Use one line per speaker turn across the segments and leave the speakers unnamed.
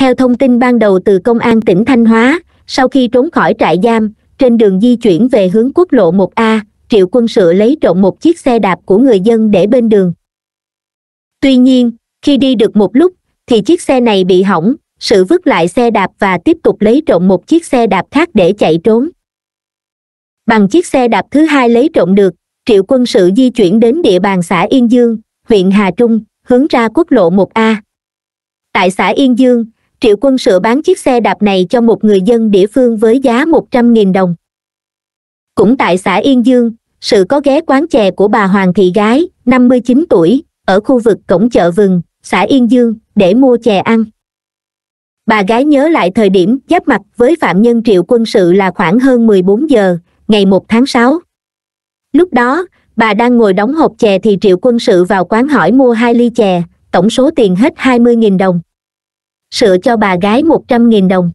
theo thông tin ban đầu từ công an tỉnh thanh hóa sau khi trốn khỏi trại giam trên đường di chuyển về hướng quốc lộ 1A, Triệu Quân Sự lấy trộm một chiếc xe đạp của người dân để bên đường. Tuy nhiên, khi đi được một lúc, thì chiếc xe này bị hỏng, sự vứt lại xe đạp và tiếp tục lấy trộm một chiếc xe đạp khác để chạy trốn. Bằng chiếc xe đạp thứ hai lấy trộm được, Triệu Quân Sự di chuyển đến địa bàn xã Yên Dương, huyện Hà Trung, hướng ra quốc lộ 1A. Tại xã Yên Dương, triệu quân sửa bán chiếc xe đạp này cho một người dân địa phương với giá một trăm nghìn đồng cũng tại xã yên dương sự có ghé quán chè của bà hoàng thị gái năm mươi chín tuổi ở khu vực cổng chợ vừng xã yên dương để mua chè ăn bà gái nhớ lại thời điểm giáp mặt với phạm nhân triệu quân sự là khoảng hơn mười bốn giờ ngày một tháng sáu lúc đó bà đang ngồi đóng hộp chè thì triệu quân sự vào quán hỏi mua hai ly chè tổng số tiền hết hai mươi nghìn đồng sửa cho bà gái một trăm nghìn đồng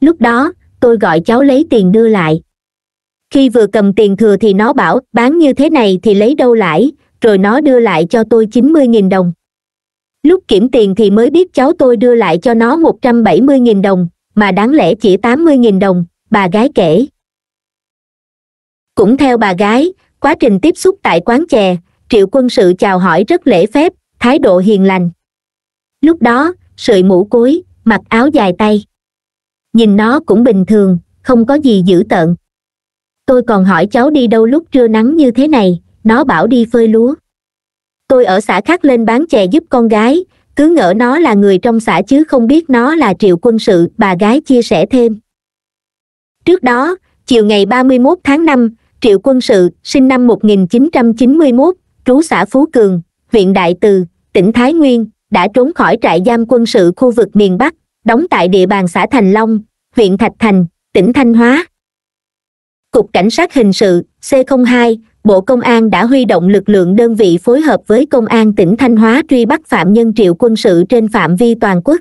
lúc đó tôi gọi cháu lấy tiền đưa lại khi vừa cầm tiền thừa thì nó bảo bán như thế này thì lấy đâu lãi rồi nó đưa lại cho tôi chín mươi nghìn đồng lúc kiểm tiền thì mới biết cháu tôi đưa lại cho nó một trăm bảy mươi nghìn đồng mà đáng lẽ chỉ tám mươi nghìn đồng bà gái kể cũng theo bà gái quá trình tiếp xúc tại quán chè triệu quân sự chào hỏi rất lễ phép thái độ hiền lành lúc đó sợi mũ cối mặc áo dài tay nhìn nó cũng bình thường không có gì dữ tợn tôi còn hỏi cháu đi đâu lúc trưa nắng như thế này nó bảo đi phơi lúa tôi ở xã khác lên bán chè giúp con gái cứ ngỡ nó là người trong xã chứ không biết nó là triệu quân sự bà gái chia sẻ thêm trước đó chiều ngày 31 tháng 5, triệu quân sự sinh năm 1991, trú xã Phú Cường, huyện Đại Từ, tỉnh Thái Nguyên, đã trốn khỏi trại giam quân sự khu vực miền bắc đóng tại địa bàn xã thành long huyện thạch thành tỉnh thanh hóa cục cảnh sát hình sự c 02 bộ công an đã huy động lực lượng đơn vị phối hợp với công an tỉnh thanh hóa truy bắt phạm nhân triệu quân sự trên phạm vi toàn quốc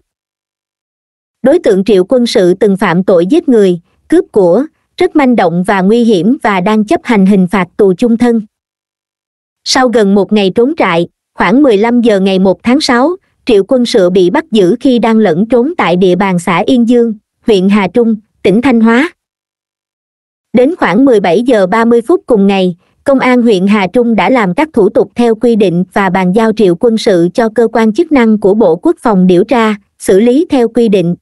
đối tượng triệu quân sự từng phạm tội giết người cướp của rất manh động và nguy hiểm và đang chấp hành hình phạt tù chung thân sau gần một ngày trốn trại khoảng 15 giờ ngày 1 tháng 6, triệu quân sự bị bắt giữ khi đang lẫn trốn tại địa bàn xã Yên Dương, huyện Hà Trung, tỉnh Thanh Hóa. Đến khoảng 17 giờ 30 phút cùng ngày, Công an huyện Hà Trung đã làm các thủ tục theo quy định và bàn giao triệu quân sự cho cơ quan chức năng của Bộ Quốc phòng điều tra, xử lý theo quy định.